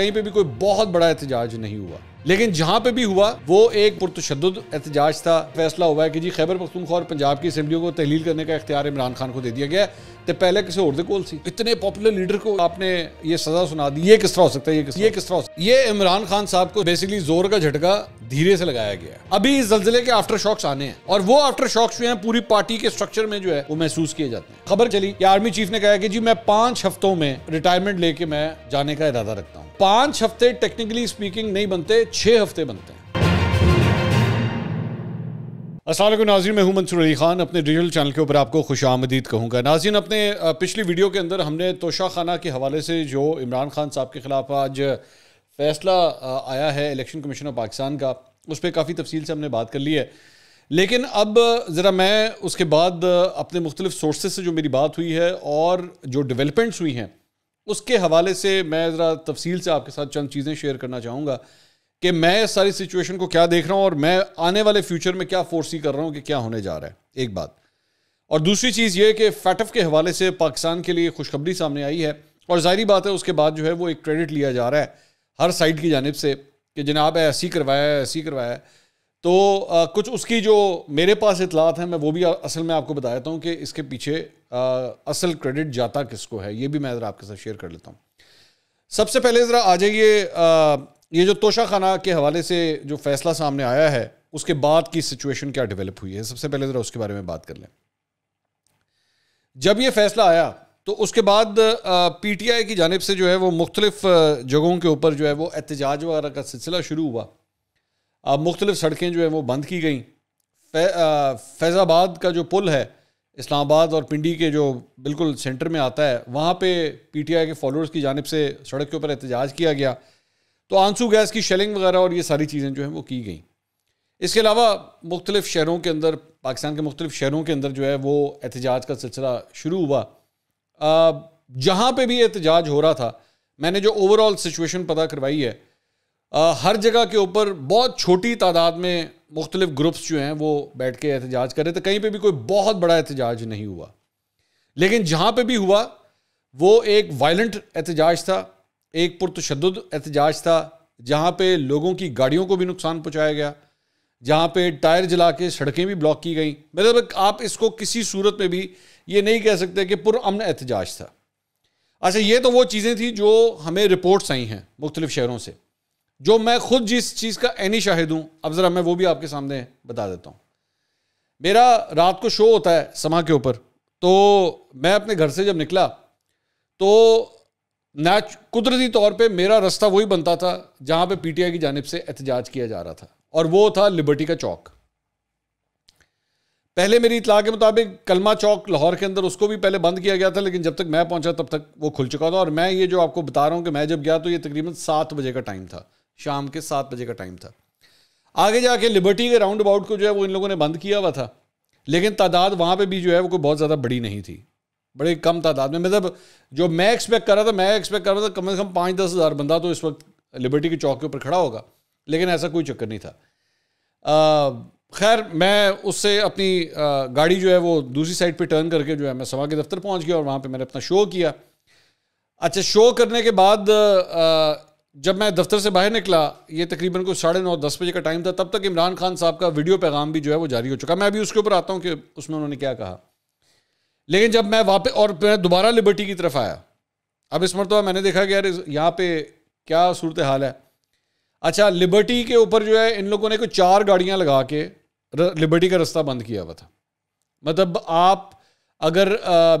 कहीं पे भी कोई बहुत बड़ा एहतजाज नहीं हुआ लेकिन जहां पे भी हुआ वो एक पुरतशद एहतजाज था फैसला हुआ है कि जी खैबर पख्तूनख्वा और पंजाब की असम्बलियों को तहलील करने का इख्तियार इमरान खान को दे दिया गया तो पहले किसी और कोल सी इतने पॉपुलर लीडर को आपने ये सजा सुना दी ये किस तरह हो सकता है ये किस ये किस तरह हो सकता है ये इमरान खान साहब को बेसिकली जोर का झटका धीरे से लगाया गया अभी इस जल्जिले के आफ्टर शॉक्स आने हैं और वो आफ्टर शॉक्स जो है पूरी पार्टी के स्ट्रक्चर में जो है वो महसूस किए जाते हैं खबर चली कि आर्मी चीफ ने कहा कि जी मैं पांच हफ्तों में रिटायरमेंट लेके मैं जाने का इरादा रखता हूँ पांच हफ्ते टेक्निकली स्पीकिंग नहीं बनते छः हफ्ते बनते हैं असल नाजिन मैं हूँ मंसूर अली खान अपने डिजिटल चैनल के ऊपर आपको खुश आमदीद कहूँगा नाजीन अपने पिछली वीडियो के अंदर हमने तोशा खाना के हवाले से जो इमरान खान साहब के ख़िलाफ़ आज फैसला आया है इलेक्शन कमीशन ऑफ पाकिस्तान का उस पर काफ़ी तफसील से हमने बात कर ली है लेकिन अब ज़रा मैं उसके बाद अपने मुख्तलिफ सोर्सेज से जो मेरी बात हुई है और जो डिवेलपमेंट्स हुई हैं उसके हवाले से मैं ज़रा तफसील से आपके साथ चंद चीज़ें शेयर करना चाहूँगा कि मैं सारी सिचुएशन को क्या देख रहा हूँ और मैं आने वाले फ्यूचर में क्या फोर्सी कर रहा हूँ कि क्या होने जा रहा है एक बात और दूसरी चीज़ ये कि फैटफ के हवाले से पाकिस्तान के लिए खुशखबरी सामने आई है और जाहिर बात है उसके बाद जो है वो एक क्रेडिट लिया जा रहा है हर साइड की जानब से कि जनाब ऐसी करवाया है ऐसी करवाया है तो आ, कुछ उसकी जो मेरे पास इतलात हैं मैं वो भी असल में आपको बता देता हूँ कि इसके पीछे आ, असल क्रेडिट जाता किसको है ये भी मैं ज़रा आपके साथ शेयर कर लेता हूँ सबसे पहले ज़रा आ जाइए ये जो तोशा खाना के हवाले से जो फैसला सामने आया है उसके बाद की सिचुएशन क्या डेवलप हुई है सबसे पहले ज़रा उसके बारे में बात कर लें जब ये फैसला आया तो उसके बाद पी टी आई की जानब से जो है वो मुख्तलिफ जगहों के ऊपर जो है वो एहतजाज वगैरह का सिलसिला शुरू हुआ अब मुख्तलिफ सड़कें जो है वो बंद की गई फै, फैज़ाबाद का जो पुल है इस्लामाबाद और पिंडी के जो बिल्कुल सेंटर में आता है वहाँ पे पी टी आई के फॉलोअर्स की जानब से सड़क के ऊपर एहतजाज किया गया तो आंसू गैस की शेलिंग वगैरह और ये सारी चीज़ें जो हैं वो की गई इसके अलावा मुख्तलिफ शहरों के अंदर पाकिस्तान के मुख्तलिफ शहरों के अंदर जो है वो एहतजाज का सिलसिला शुरू हुआ जहाँ पर भी एहतजाज हो रहा था मैंने जो ओवरऑल सिचुएशन पता करवाई है आ, हर जगह के ऊपर बहुत छोटी तादाद में मुख्तलिफ ग्रुप्स जो हैं वो बैठ के एहतजाज कर रहे थे कहीं पर भी कोई बहुत बड़ा एहतजाज नहीं हुआ लेकिन जहाँ पर भी हुआ वो एक वायलेंट एहतजाज था एक पुरतशद एहतजाज था जहाँ पे लोगों की गाड़ियों को भी नुकसान पहुँचाया गया जहाँ पे टायर जला के सड़कें भी ब्लॉक की गई मतलब आप इसको किसी सूरत में भी ये नहीं कह सकते कि पुरान एहतजाज था अच्छा ये तो वो चीज़ें थी जो हमें रिपोर्ट्स आई हैं मुख्तलिफ़ शहरों से जो मैं खुद जिस चीज़ का ऐनी शाहिद हूँ अब ज़रा मैं वो भी आपके सामने बता देता हूँ मेरा रात को शो होता है समा के ऊपर तो मैं अपने घर से जब निकला तो नैच कुदरती तौर पे मेरा रास्ता वही बनता था जहाँ पे पीटीआई की जानब से एहतजाज किया जा रहा था और वो था लिबर्टी का चौक पहले मेरी इतला के मुताबिक कलमा चौक लाहौर के अंदर उसको भी पहले बंद किया गया था लेकिन जब तक मैं पहुंचा तब तक वो खुल चुका था और मैं ये जो आपको बता रहा हूँ कि मैं जब गया तो ये तकरीबन सात बजे का टाइम था शाम के सात बजे का टाइम था आगे जाके लिबर्टी के राउंड अबाउट को जो है वो इन लोगों ने बंद किया हुआ था लेकिन तादाद वहाँ पर भी जो है वो कोई बहुत ज़्यादा बड़ी नहीं थी बड़े कम तादाद में मतलब जो मैं एक्सपेक्ट कर रहा था मैं एक्सपेक्ट कर रहा था कम से कम पाँच दस हज़ार बंदा तो इस वक्त लिबर्टी के चौक के ऊपर खड़ा होगा लेकिन ऐसा कोई चक्कर नहीं था खैर मैं उससे अपनी आ, गाड़ी जो है वो दूसरी साइड पे टर्न करके जो है मैं सभा के दफ्तर पहुंच गया और वहाँ पे मैंने अपना शो किया अच्छा शो करने के बाद आ, जब मैं दफ्तर से बाहर निकला ये तकरीबन को साढ़े नौ दस बजे का टाइम था तब तक इमरान खान साहब का वीडियो पैगाम भी जो है वो जारी हो चुका मैं अभी उसके ऊपर आता हूँ कि उसमें उन्होंने क्या कहा लेकिन जब मैं वापस और मैं दोबारा लिबर्टी की तरफ आया अब इस मरतबा मैंने देखा कि यार यहाँ पे क्या सूरत हाल है अच्छा लिबर्टी के ऊपर जो है इन लोगों ने कोई चार गाड़ियाँ लगा के र, लिबर्टी का रास्ता बंद किया हुआ था मतलब आप अगर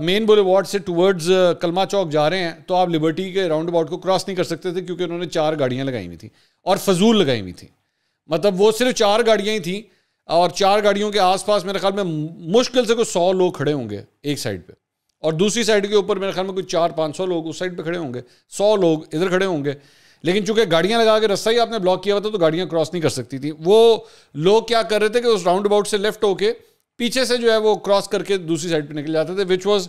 मेन बोले वार्ड से टूवर्ड्स कलमा चौक जा रहे हैं तो आप लिबर्टी के राउंड अबाउट को क्रॉस नहीं कर सकते थे क्योंकि उन्होंने चार गाड़ियाँ लगाई हुई थी और फजूल लगाई हुई थी मतलब वो सिर्फ चार गाड़ियाँ ही थी और चार गाड़ियों के आसपास मेरे ख्याल में मुश्किल से कुछ सौ लोग खड़े होंगे एक साइड पे और दूसरी साइड के ऊपर मेरे ख्याल में कुछ चार पाँच सौ लोग उस साइड पे खड़े होंगे सौ लोग इधर खड़े होंगे लेकिन चूंकि गाड़ियां लगा के रास्ता ही आपने ब्लॉक किया हुआ था तो गाड़ियां क्रॉस नहीं कर सकती थी वो लोग क्या कर रहे थे कि उस राउंड अबाउट से लेफ्ट होके पीछे से जो है वो क्रॉस करके दूसरी साइड पर निकल जाते थे विच वॉज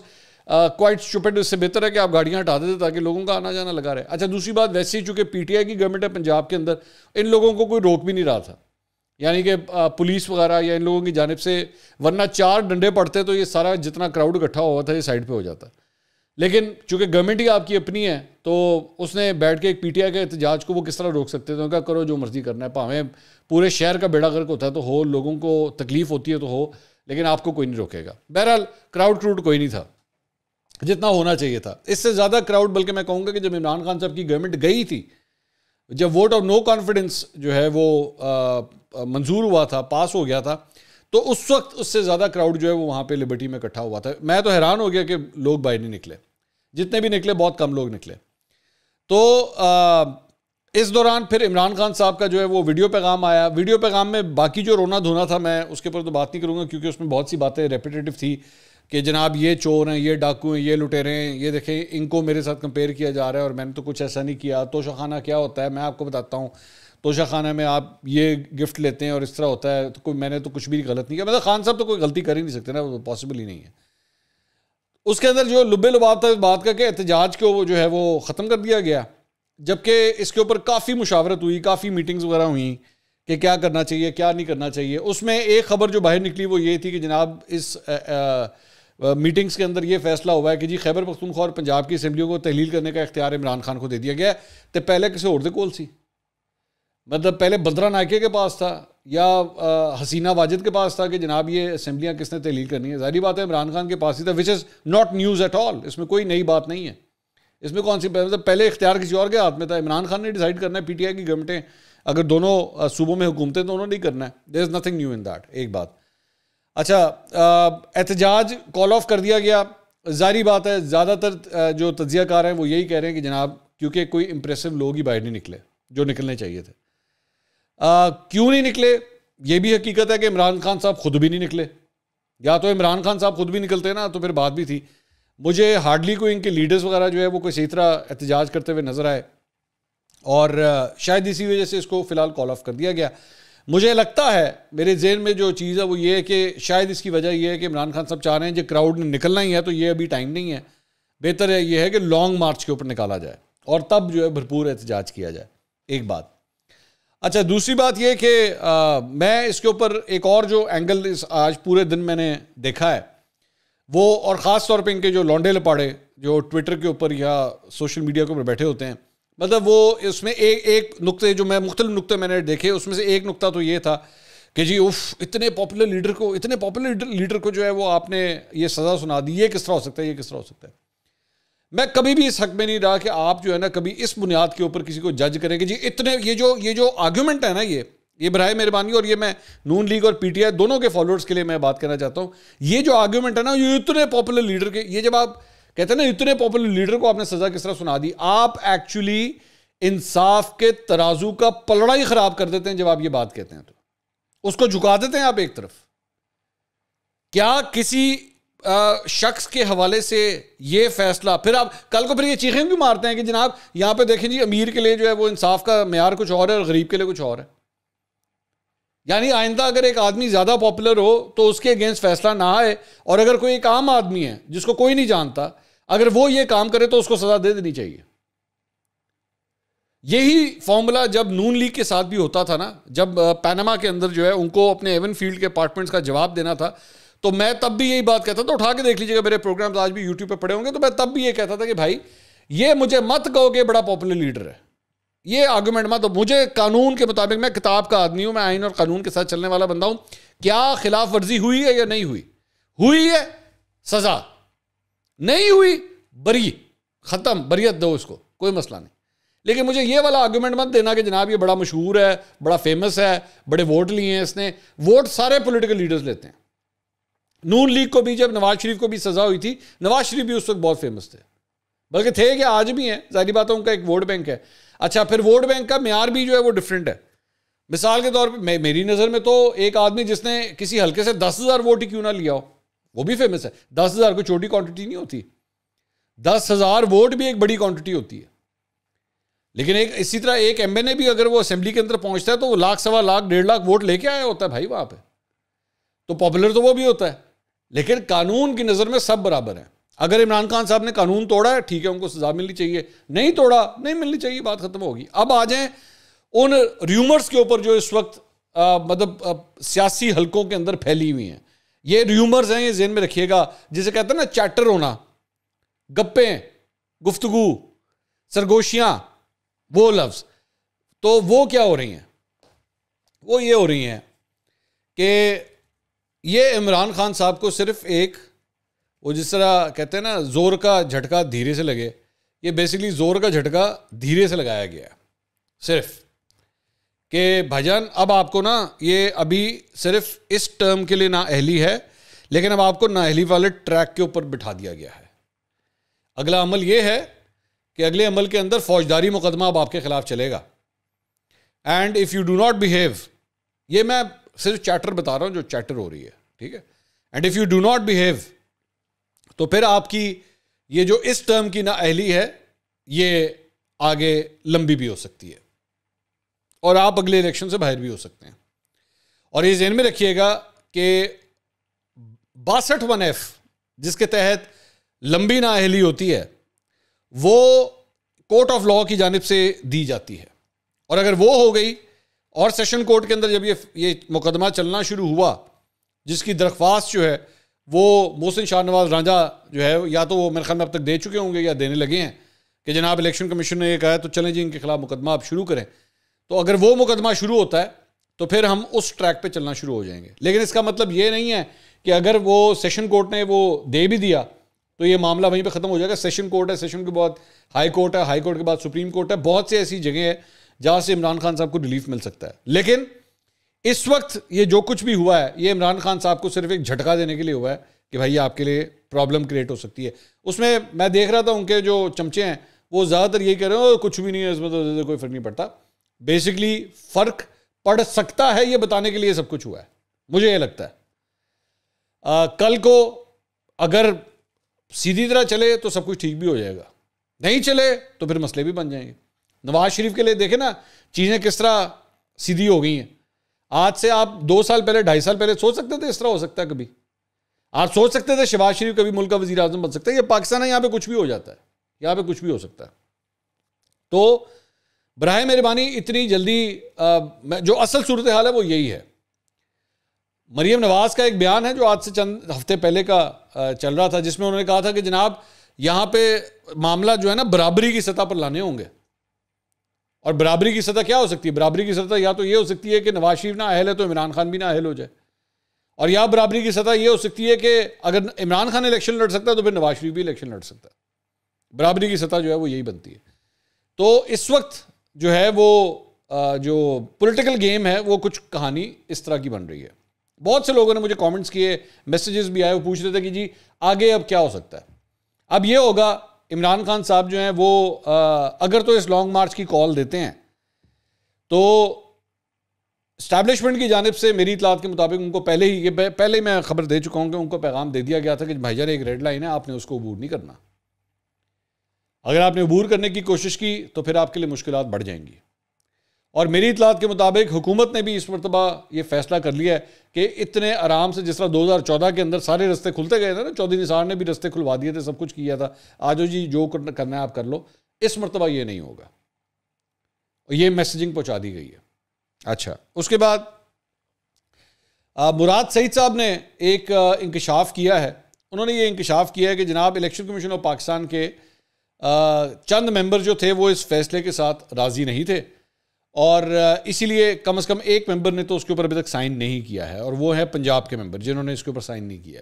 क्वाइट चुपेट इससे बेहतर है कि आप गाड़ियां हटा देते ताकि लोगों का आना जाना लगा रहे अच्छा दूसरी बात वैसे ही चूंकि पीटीआई की गवर्नमेंट है पंजाब के अंदर इन लोगों को कोई रोक भी नहीं रहा था यानी कि पुलिस वगैरह या इन लोगों की जानब से वरना चार डंडे पड़ते तो ये सारा जितना क्राउड इकट्ठा हुआ था ये साइड पे हो जाता लेकिन चूंकि गवर्नमेंट ही आपकी अपनी है तो उसने बैठ के एक पीटीआई के एहतजाज को वो किस तरह रोक सकते थे उनका करो जो मर्जी करना है भावें पूरे शहर का बेड़ा गर्क होता है तो हो लोगों को तकलीफ होती है तो हो लेकिन आपको कोई नहीं रोकेगा बहरहाल क्राउड क्रूड कोई नहीं था जितना होना चाहिए था इससे ज़्यादा क्राउड बल्कि मैं कहूँगा कि जब इमरान खान साहब की गवर्नमेंट गई थी जब वोट ऑफ नो कॉन्फिडेंस जो है वो मंजूर हुआ था पास हो गया था तो उस वक्त उससे ज़्यादा क्राउड जो है वो वहाँ पे लिबर्टी में इकट्ठा हुआ था मैं तो हैरान हो गया कि लोग बाहर नहीं निकले जितने भी निकले बहुत कम लोग निकले तो आ, इस दौरान फिर इमरान खान साहब का जो है वो वीडियो पैगाम आया वीडियो पैगाम में बाकी जो रोना धोना था मैं उसके ऊपर तो बात नहीं करूँगा क्योंकि उसमें बहुत सी बातें रेपिटेटिव थी कि जनाब ये चोर हैं ये डाकू हैं ये लुटेरे हैं ये देखें इनको मेरे साथ कंपेयर किया जा रहा है और मैंने तो कुछ ऐसा नहीं किया खाना क्या होता है मैं आपको बताता हूँ ख़ाना में आप ये गिफ्ट लेते हैं और इस तरह होता है तो कोई मैंने तो कुछ भी गलत नहीं किया मतलब खान साहब तो कोई गलती कर ही नहीं सकते ना वो पॉसिबल ही नहीं है उसके अंदर जो लुबे लुबाब था बात का कि एहतजाज को जो है वो ख़त्म कर दिया गया जबकि इसके ऊपर काफ़ी मुशावरत हुई काफ़ी मीटिंग्स वगैरह हुई कि क्या करना चाहिए क्या नहीं करना चाहिए उसमें एक खबर जो बाहर निकली वो ये थी कि जनाब इस आ, आ, मीटिंग्स के अंदर ये फैसला हुआ है कि जी खैबर पख्तूनख्वा और पंजाब की असम्बलियों को तहलील करने का इख्तियार इमरान खान को दे दिया गया तो पहले किसी और कोल सी मतलब पहले बद्रा नायके के पास था या आ, हसीना वाजिद के पास था कि जनाब ये असम्बलियाँ किसने तहलील करनी है जारी बात है इमरान खान के पास ही था which is not news at all इसमें कोई नई बात नहीं है इसमें कौन सी मतलब पहले इख्तियार किसी और के हाथ में था इमरान खान ने डिसाइड करना है पी टी आई की गवर्नमेंटें अगर दोनों सूबों में हुकूमतें तो उन्होंने नहीं करना है there is nothing new in that एक बात अच्छा एहतजाज कॉल ऑफ कर दिया गया जारी बात है ज़्यादातर जो तजियाकार हैं वो यही कह रहे हैं कि जनाब क्योंकि कोई इम्प्रेसिव लोग ही बाहर नहीं निकले जो निकलने चाहिए थे क्यों नहीं निकले ये भी हकीकत है कि इमरान खान साहब खुद भी नहीं निकले या तो इमरान खान साहब खुद भी निकलते ना तो फिर बात भी थी मुझे हार्डली कोई इनके लीडर्स वगैरह जो है वो कोई सही तरह एहतजाज करते हुए नज़र आए और शायद इसी वजह से इसको फ़िलहाल कॉल ऑफ कर दिया गया मुझे लगता है मेरे जेन में जो चीज़ है वो ये है कि शायद इसकी वजह यह है कि इमरान खान साहब चाह रहे हैं जो क्राउड ने निकलना ही है तो ये अभी टाइम नहीं है बेहतर है ये है कि लॉन्ग मार्च के ऊपर निकाला जाए और तब जो है भरपूर एहतजाज किया जाए एक बात अच्छा दूसरी बात यह कि मैं इसके ऊपर एक और जो एंगल इस आज पूरे दिन मैंने देखा है वो और ख़ास तौर पर इनके जो लॉन्डे लपाड़े जो ट्विटर के ऊपर या सोशल मीडिया के ऊपर बैठे होते हैं मतलब वो इसमें एक एक नुक्ते जो मैं मुख्तल नुक्ते मैंने देखे उसमें से एक नुक्ता तो ये था कि जी उफ इतने पॉपुलर लीडर को इतने पॉपुलर लीडर को जो है वो आपने ये सज़ा सुना दी ये किस तरह हो सकता है ये किस तरह हो सकता है मैं कभी भी इस हक में नहीं रहा कि आप जो है ना कभी इस बुनियाद के ऊपर किसी को जज करें कि जी इतने ये जो ये जो आर्ग्यूमेंट है ना ये ये बरए मेहरबानी और ये मैं नून लीग और पीटीआई दोनों के फॉलोअर्स के लिए मैं बात करना चाहता हूँ ये जो आर्ग्यूमेंट है ना ये इतने पॉपुलर लीडर के ये जब आप कहते हैं ना इतने पॉपुलर लीडर को आपने सजा किस तरह सुना दी आप एक्चुअली इंसाफ के तराजू का पलड़ा ही खराब कर देते हैं जब आप ये बात कहते हैं तो उसको झुका देते हैं आप एक तरफ क्या किसी शख्स के हवाले से ये फैसला फिर आप कल को फिर ये चीखें भी मारते हैं कि जनाब यहां पे देखें जी अमीर के लिए जो है वो इंसाफ का मैार कुछ और है और गरीब के लिए कुछ और है यानी आइंदा अगर एक आदमी ज़्यादा पॉपुलर हो तो उसके अगेंस्ट फैसला ना आए और अगर कोई एक आम आदमी है जिसको कोई नहीं जानता अगर वो ये काम करे तो उसको सजा दे देनी चाहिए यही फॉर्मूला जब नून लीग के साथ भी होता था ना जब पैनामा के अंदर जो है उनको अपने एवन फील्ड के अपार्टमेंट्स का जवाब देना था तो मैं तब भी यही बात कहता था तो उठा के देख लीजिएगा मेरे प्रोग्राम आज भी यूट्यूब पर पड़े होंगे तो मैं तब भी ये कहता था कि भाई ये मुझे मत कहो कि बड़ा पॉपुलर लीडर है ये आर्गूमेंट मत मुझे कानून के मुताबिक मैं किताब का आदमी हूं मैं आइन और कानून के साथ चलने वाला बंदा हूं क्या खिलाफ वर्जी हुई है या नहीं हुई हुई है सजा नहीं हुई बरी खत्म बरियत दो उसको कोई मसला नहीं लेकिन मुझे ये वाला आर्ग्यूमेंट मत देना कि जनाब ये बड़ा मशहूर है बड़ा फेमस है बड़े वोट लिए हैं इसने वोट सारे पॉलिटिकल लीडर्स लेते हैं नून लीग को भी जब नवाज शरीफ को भी सजा हुई थी नवाज शरीफ भी उस वक्त बहुत फेमस थे बल्कि थे कि आज भी हैं जारी बात है उनका एक वोट बैंक है अच्छा फिर वोट बैंक का मैार भी जो है वो डिफरेंट है मिसाल के तौर पर मेरी नज़र में तो एक आदमी जिसने किसी हल्के से दस हज़ार वोट ही क्यों ना लिया हो वो भी फेमस है दस हज़ार कोई छोटी क्वांटिटी नहीं होती दस हज़ार वोट भी एक बड़ी क्वांटिटी होती है लेकिन एक इसी तरह एक एम भी अगर वो असेंबली के अंदर पहुंचता है तो वो लाख सवा लाख डेढ़ लाख वोट लेके आया होता है भाई वहाँ पर तो पॉपुलर तो वो भी होता है लेकिन कानून की नज़र में सब बराबर है अगर इमरान खान साहब ने कानून तोड़ा है ठीक है उनको सजा मिलनी चाहिए नहीं तोड़ा नहीं मिलनी चाहिए बात खत्म होगी अब आ जाए उन र्यूमर्स के ऊपर जो इस वक्त आ, मतलब आ, सियासी हलकों के अंदर फैली हुई हैं ये र्यूमर्स हैं ये जेन में रखिएगा जिसे कहते हैं ना चैटर होना गप्पे गुफ्तगु सरगोशियाँ वो लफ्ज़ तो वो क्या हो रही हैं वो ये हो रही हैं कि ये इमरान खान साहब को सिर्फ एक वो जिस तरह कहते हैं ना ज़ोर का झटका धीरे से लगे ये बेसिकली ज़ोर का झटका धीरे से लगाया गया सिर्फ कि भजन अब आपको ना ये अभी सिर्फ इस टर्म के लिए ना अहली है लेकिन अब आपको नाअहली वाले ट्रैक के ऊपर बिठा दिया गया है अगला अमल ये है कि अगले अमल के अंदर फौजदारी मुकदमा अब आपके खिलाफ चलेगा and if you do not behave ये मैं सिर्फ चैटर बता रहा हूँ जो चैटर हो रही है ठीक है and if you do not behave तो फिर आपकी ये जो इस टर्म की ना अहली है ये आगे लंबी भी हो सकती है और आप अगले इलेक्शन से बाहर भी हो सकते हैं और ये जहन में रखिएगा कि बासठ वन एफ जिसके तहत लंबी नाअहली होती है वो कोर्ट ऑफ लॉ की जानब से दी जाती है और अगर वो हो गई और सेशन कोर्ट के अंदर जब ये ये मुकदमा चलना शुरू हुआ जिसकी दरख्वास्त जो है वो मोहसिन शाहनवाज रांझा जो है या तो वो मेरे ख्याल में अब तक दे चुके होंगे या देने लगे हैं कि जनाब इलेक्शन कमीशन ने ये कहा है तो चलें जी इनके खिलाफ मुकदमा आप शुरू करें तो अगर वो मुकदमा शुरू होता है तो फिर हम उस ट्रैक पे चलना शुरू हो जाएंगे लेकिन इसका मतलब ये नहीं है कि अगर वो सेशन कोर्ट ने वो दे भी दिया तो ये मामला वहीं पे ख़त्म हो जाएगा सेशन कोर्ट है सेशन के बाद हाई कोर्ट है हाई कोर्ट के बाद सुप्रीम कोर्ट है बहुत सी ऐसी जगह है जहाँ से इमरान खान साहब को रिलीफ मिल सकता है लेकिन इस वक्त ये जो कुछ भी हुआ है ये इमरान खान साहब को सिर्फ एक झटका देने के लिए हुआ है कि भाई ये आपके लिए प्रॉब्लम क्रिएट हो सकती है उसमें मैं देख रहा था उनके जो चमचे हैं वो ज़्यादातर यही कह रहे हो कुछ भी नहीं है इसमें तो कोई फर्क नहीं पड़ता बेसिकली फर्क पड़ सकता है ये बताने के लिए सब कुछ हुआ है मुझे ये लगता है आ, कल को अगर सीधी तरह चले तो सब कुछ ठीक भी हो जाएगा नहीं चले तो फिर मसले भी बन जाएंगे नवाज शरीफ के लिए देखे ना चीज़ें किस तरह सीधी हो गई हैं आज से आप दो साल पहले ढाई साल पहले सोच सकते थे इस तरह हो सकता है कभी आप सोच सकते थे शिवाज शरीफ कभी मुल्क का वजीर अजम बन सकता है ये पाकिस्तान है यहाँ पे कुछ भी हो जाता है यहाँ पे कुछ भी हो सकता है तो बरए मेहरबानी इतनी जल्दी आ, जो असल सूरत हाल है वो यही है मरीम नवाज़ का एक बयान है जो आज से चंद हफ्ते पहले का आ, चल रहा था जिसमें उन्होंने कहा था कि जनाब यहाँ पे मामला जो है ना बराबरी की सतह पर लाने होंगे और बराबरी की सतह क्या हो सकती है बराबरी की सतह या तो ये हो सकती है कि नवाज शरीफ ना अहल है तो इमरान खान भी ना अहल हो जाए और या बराबरी की सतह ये हो सकती है कि अगर इमरान खान इलेक्शन लड़ सकता है तो फिर नवाज शरीफ भी इलेक्शन लड़ सकता है बराबरी की सतह जो है वो यही बनती है तो इस वक्त जो है वो जो पॉलिटिकल गेम है वो कुछ कहानी इस तरह की बन रही है बहुत से लोगों ने मुझे कमेंट्स किए मैसेजेस भी आए वो पूछ रहे थे कि जी आगे अब क्या हो सकता है अब ये होगा इमरान खान साहब जो हैं वो अगर तो इस लॉन्ग मार्च की कॉल देते हैं तो स्टैब्लिशमेंट की जानब से मेरी इतलात के मुताबिक उनको पहले ही ये पहले ही मैं खबर दे चुका हूँ कि उनको पैगाम दे दिया गया था कि जान एक रेड लाइन है आपने उसको अबूर नहीं करना अगर आपने अबूर करने की कोशिश की तो फिर आपके लिए मुश्किल बढ़ जाएंगी और मेरी इतलात के मुताबिक हुकूमत ने भी इस मरतबा ये फैसला कर लिया है कि इतने आराम से जिस तरह 2014 के अंदर सारे रस्ते खुलते गए थे ना चौधरी निसार ने भी रस्ते खुलवा दिए थे सब कुछ किया था आज जी जो करना है आप कर लो इस मरतबा ये नहीं होगा ये मैसेजिंग पहुंचा दी गई है अच्छा उसके बाद मुराद सईद साहब ने एक इंकशाफ किया है उन्होंने ये इंकशाफ किया है कि जनाब इलेक्शन कमीशन ऑफ पाकिस्तान के चंद मेंबर जो थे वो इस फैसले के साथ राज़ी नहीं थे और इसीलिए कम से कम एक मेंबर ने तो उसके ऊपर अभी तक साइन नहीं किया है और वो है पंजाब के मेंबर जिन्होंने इसके ऊपर साइन नहीं किया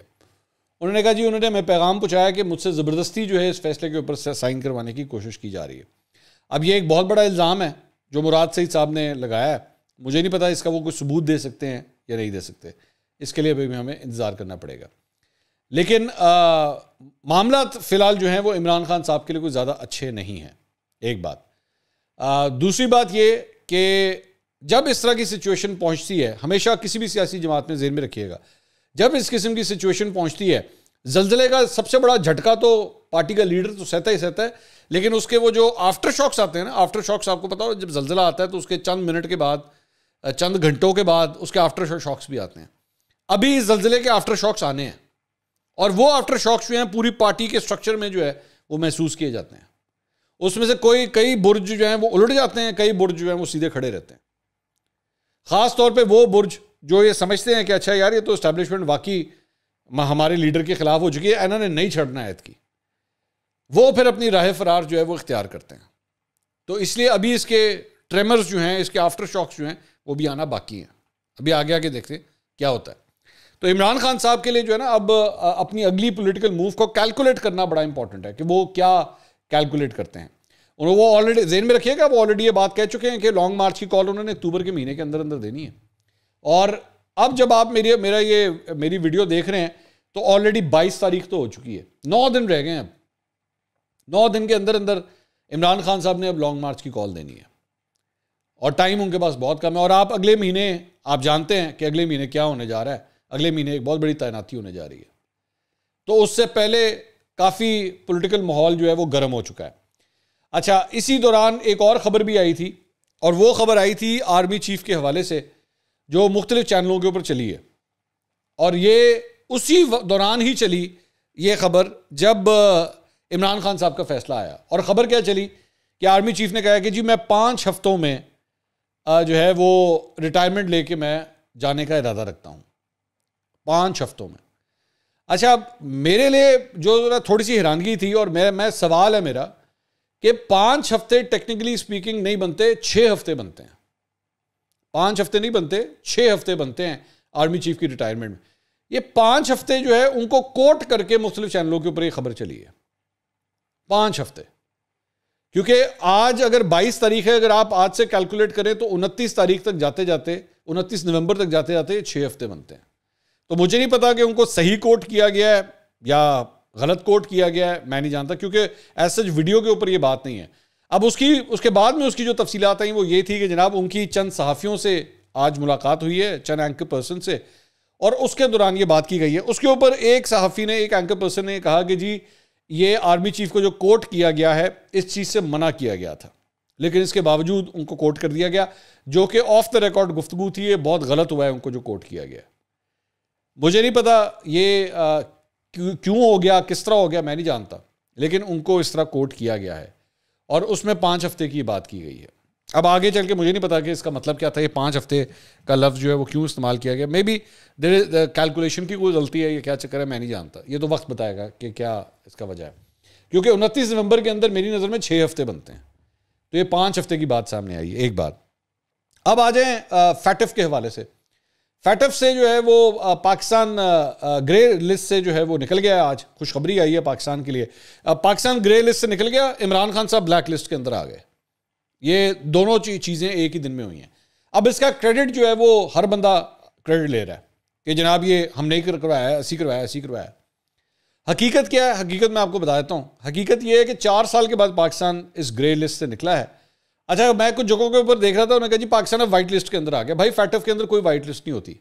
उन्होंने कहा जी उन्होंने मैं पैगाम पूछाया कि मुझसे ज़बरदस्ती जो है इस फैसले के ऊपर साइन करवाने की कोशिश की जा रही है अब ये एक बहुत बड़ा इल्ज़ाम है जो मुराद सईद साहब ने लगाया है मुझे नहीं पता इसका वो कोई सबूत दे सकते हैं या नहीं दे सकते इसके लिए अभी हमें इंतज़ार करना पड़ेगा लेकिन आ, मामला फिलहाल जो है वो इमरान खान साहब के लिए कुछ ज़्यादा अच्छे नहीं हैं एक बात आ, दूसरी बात ये कि जब इस तरह की सिचुएशन पहुंचती है हमेशा किसी भी सियासी जमात में जेन में रखिएगा जब इस किस्म की सिचुएशन पहुंचती है जल्जले का सबसे बड़ा झटका तो पार्टी का लीडर तो सहता ही सहता है लेकिन उसके वो जो आफ्टर शॉक्स आते हैं ना आफ्टर शॉक्स आपको पता हो जब जलजिला आता है तो उसके चंद मिनट के बाद चंद घंटों के बाद उसके आफ्टर शॉक्स भी आते हैं अभी इस जलजिले के आफ्टर शॉक्स आने हैं और वो आफ्टर शॉक्स जो हैं पूरी पार्टी के स्ट्रक्चर में जो है वो महसूस किए जाते हैं उसमें से कोई कई बुर्ज जो हैं वो उलट जाते हैं कई बुर्ज जो हैं वो सीधे खड़े रहते हैं ख़ास तौर पे वो बुर्ज जो ये समझते हैं कि अच्छा यार ये तो इस्टेब्लिशमेंट वाकई हमारे लीडर के ख़िलाफ़ हो चुकी है इन्होंने नहीं छड़ना आयत की वो फिर अपनी राह फरार जो है वो इख्तियार करते हैं तो इसलिए अभी इसके ट्रेमर्स जो हैं इसके आफ्टर शॉक्स जो हैं वो भी आना बाकी हैं अभी आगे आगे देखते हैं क्या होता है तो इमरान खान साहब के लिए जो है ना अब अपनी अगली पॉलिटिकल मूव को कैलकुलेट करना बड़ा इंपॉर्टेंट है कि वो क्या कैलकुलेट करते हैं उन्होंने वो ऑलरेडी जेन में रखिएगा वो ऑलरेडी ये बात कह चुके हैं कि लॉन्ग मार्च की कॉल उन्होंने अक्टूबर के महीने के अंदर अंदर देनी है और अब जब आप मेरी मेरा ये मेरी वीडियो देख रहे हैं तो ऑलरेडी 22 तारीख तो हो चुकी है नौ दिन रह गए हैं अब नौ दिन के अंदर अंदर इमरान खान साहब ने अब लॉन्ग मार्च की कॉल देनी है और टाइम उनके पास बहुत कम है और आप अगले महीने आप जानते हैं कि अगले महीने क्या होने जा रहा है अगले महीने एक बहुत बड़ी तैनाती होने जा रही है तो उससे पहले काफ़ी पॉलिटिकल माहौल जो है वो गर्म हो चुका है अच्छा इसी दौरान एक और ख़बर भी आई थी और वो ख़बर आई थी आर्मी चीफ के हवाले से जो मुख्तलिफ चैनलों के ऊपर चली है और ये उसी दौरान ही चली ये ख़बर जब इमरान खान साहब का फैसला आया और ख़बर क्या चली कि आर्मी चीफ ने कहा कि जी मैं पाँच हफ्तों में जो है वो रिटायरमेंट लेके मैं जाने का इरादा रखता हूँ पाँच हफ्तों में अच्छा मेरे लिए जो थोड़ी सी हैरानगी थी और मैं मैं सवाल है मेरा कि पाँच हफ्ते टेक्निकली स्पीकिंग नहीं बनते छः हफ्ते बनते हैं पाँच हफ्ते नहीं बनते छः हफ्ते बनते हैं आर्मी चीफ की रिटायरमेंट में ये पाँच हफ्ते जो है उनको कोट करके मुख्तलिफ चैनलों के ऊपर ये खबर चली है पाँच हफ्ते क्योंकि आज अगर 22 तारीख है अगर आप आज से कैलकुलेट करें तो 29 तारीख तक जाते जाते 29 नवंबर तक जाते जाते छः हफ्ते बनते हैं तो मुझे नहीं पता कि उनको सही कोट किया गया है या गलत कोट किया गया है मैं नहीं जानता क्योंकि एज सच वीडियो के ऊपर ये बात नहीं है अब उसकी उसके बाद में उसकी जो तफसीलात आई वो ये थी कि जनाब उनकी चंद सहाफ़ियों से आज मुलाकात हुई है चंद एंकर पर्सन से और उसके दौरान ये बात की गई है उसके ऊपर एक सहाफ़ी ने एक एंकर पर्सन ने कहा कि जी ये आर्मी चीफ को जो कोट किया गया है इस चीज़ से मना किया गया था लेकिन इसके बावजूद उनको कोट कर दिया गया जो कि ऑफ द रिकॉर्ड गुफ्तु थी ये बहुत गलत हुआ है उनको जो कोट किया गया मुझे नहीं पता ये क्यों हो गया किस तरह हो गया मैं नहीं जानता लेकिन उनको इस तरह कोट किया गया है और उसमें पाँच हफ्ते की बात की गई है अब आगे चल के मुझे नहीं पता कि इसका मतलब क्या था ये पाँच हफ्ते का लफ्ज़ जो है वो क्यों इस्तेमाल किया गया मे बी देर कैलकुलेशन की कोई गलती है ये क्या चक्कर है मैं नहीं जानता ये तो वक्त बताएगा कि क्या इसका वजह है क्योंकि उनतीस नवंबर के अंदर मेरी नज़र में छः हफ्ते बनते हैं तो ये पाँच हफ्ते की बात सामने आई एक बार अब आ जाएँ फैटफ के हवाले से फैटफ से जो है वो पाकिस्तान ग्रे लिस्ट से जो है वो निकल गया आज खुशखबरी आई है पाकिस्तान के लिए पाकिस्तान ग्रे लिस्ट से निकल गया इमरान खान साहब ब्लैक लिस्ट के अंदर आ गए ये दोनों चीज़ें एक ही दिन में हुई हैं अब इसका क्रेडिट जो है वो हर बंदा क्रेडिट ले रहा है कि जनाब ये हमने ही करवाया ऐसी करवाया ऐसी करवाया हकीकत क्या है हकीकत मैं आपको बता देता हूँ हकीकत ये है कि चार साल के बाद पाकिस्तान इस ग्रे लिस्ट से निकला है अच्छा मैं कुछ जगहों के ऊपर देख रहा था मैं कहा जी पाकिस्तान अब वाइट लिस्ट के अंदर आ गया भाई फैटफ के अंदर कोई वाइट लिस्ट नहीं होती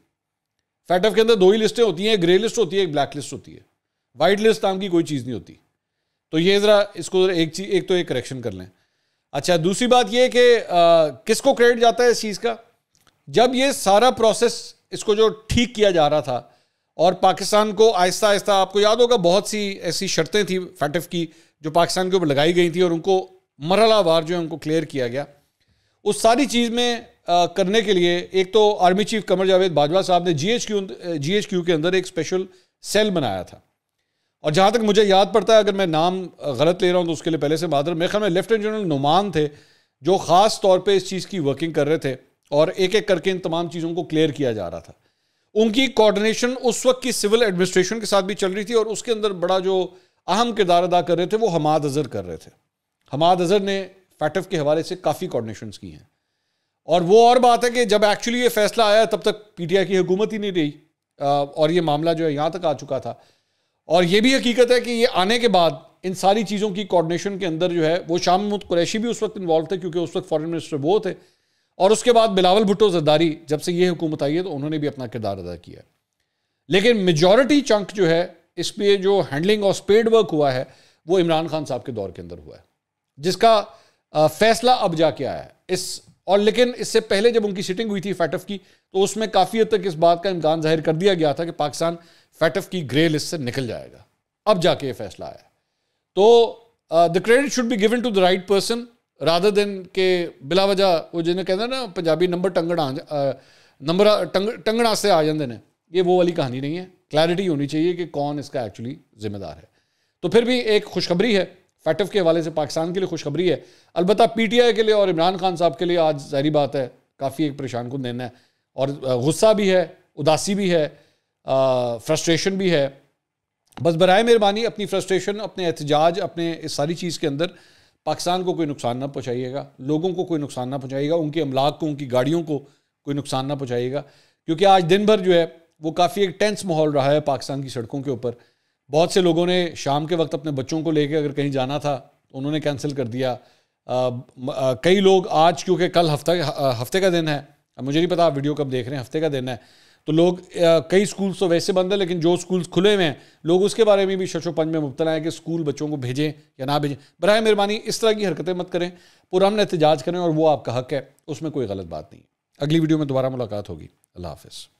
फैटफ के अंदर दो ही लिस्टें होती हैं एक ग्रे लिस्ट होती है एक ब्लैक लिस्ट होती है वाइट लिस्ट नाम की कोई चीज़ नहीं होती तो ये ज़रा इसको एक चीज एक तो एक करेक्शन कर लें अच्छा दूसरी बात ये कि किसको क्रेडिट जाता है इस चीज़ का जब ये सारा प्रोसेस इसको जो ठीक किया जा रहा था और पाकिस्तान को आहिस्ता आहिस्ता आपको याद होगा बहुत सी ऐसी शर्तें थी फैटफ की जो पाकिस्तान के ऊपर लगाई गई थी और उनको वार जो है उनको क्लियर किया गया उस सारी चीज़ में आ, करने के लिए एक तो आर्मी चीफ कमर जावेद बाजवा साहब ने G H Q G H Q के अंदर एक स्पेशल सेल बनाया था और जहाँ तक मुझे याद पड़ता है अगर मैं नाम गलत ले रहा हूँ तो उसके लिए पहले से मादर मेरे ख्याल में लेफ्टिनेंट जनरल नुमान थे जो ख़ास तौर पर इस चीज़ की वर्किंग कर रहे थे और एक एक करके इन तमाम चीज़ों को क्लियर किया जा रहा था उनकी कोऑर्डिनेशन उस वक्त की सिविल एडमिनिस्ट्रेशन के साथ भी चल रही थी और उसके अंदर बड़ा जो अहम किरदार अदा कर रहे थे वो हमाद अजहर कर रहे थे हमाद अजहर ने फैटफ के हवाले से काफ़ी कॉर्डिनेशन की हैं और वो और बात है कि जब एक्चुअली ये फैसला आया तब तक पीटीआई की हुकूमत ही नहीं रही और ये मामला जो है यहाँ तक आ चुका था और ये भी हकीकत है कि ये आने के बाद इन सारी चीज़ों की कोऑर्डिनेशन के अंदर जो है वो शाह महमूद कुरैशी भी उस वक्त इन्वॉल्व थे क्योंकि उस वक्त फॉरेन मिनिस्टर वो थे और उसके बाद बिलावल भुट्टो जरदारी जब से ये हुकूमत आई है तो उन्होंने भी अपना किरदार अदा किया लेकिन मेजॉरिटी चंक जो है इसमें जो हैंडलिंग और स्पेड वर्क हुआ है वो इमरान खान साहब के दौर के अंदर हुआ है जिसका फैसला अब जाके आया है इस और लेकिन इससे पहले जब उनकी सिटिंग हुई थी फैटफ की तो उसमें काफ़ी हद तक इस बात का इम्कान जाहिर कर दिया गया था कि पाकिस्तान फैटफ की ग्रे लिस्ट से निकल जाएगा अब जाके ये फैसला आया तो the credit should be given to the right person rather than के बिला वजह वो जिन्हें कहते हैं ना पंजाबी नंबर टंगड़ नंबर टंग टंगड़ा से आ जाते हैं ये वो वाली कहानी नहीं है क्लैरिटी होनी चाहिए कि कौन इसका एक्चुअली जिम्मेदार है तो फिर भी एक खुशखबरी है फैटफ के हवाले से पाकिस्तान के लिए खुशखबरी है अलबत्त आई के लिए और इमरान खान साहब के लिए आज जहरी बात है काफ़ी एक परेशान कुन देना है और गुस्सा भी है उदासी भी है फ्रस्ट्रेशन भी है बस बर मेहरबानी अपनी फ्रस्ट्रेशन अपने एहतजाज अपने इस सारी चीज़ के अंदर पाकिस्तान को कोई नुकसान ना पहुँचाइएगा लोगों को कोई नुकसान ना पहुँचाइएगा उनके अमलाक को उनकी गाड़ियों को कोई नुकसान ना पहुँचाइएगा क्योंकि आज दिन भर जो है वो काफ़ी एक टेंस माहौल रहा है पाकिस्तान की सड़कों के ऊपर बहुत से लोगों ने शाम के वक्त अपने बच्चों को लेकर अगर कहीं जाना था तो उन्होंने कैंसिल कर दिया कई लोग आज क्योंकि कल हफ्ता हफ्ते का दिन है मुझे नहीं पता आप वीडियो कब देख रहे हैं हफ्ते का दिन है तो लोग कई स्कूल्स तो वैसे बंद है लेकिन जो स्कूल्स खुले हुए हैं लोग उसके बारे में भी शशोपंज में मुबतला है कि स्कूल बच्चों को भेजें या ना भेजें बर मेहरबानी इस तरह की हरकतें मत करें पुरमन एहतजाज करें और वो आपका हक है उसमें कोई गलत बात नहीं अगली वीडियो में दोबारा मुलाकात होगी अल्लाह हाफिज़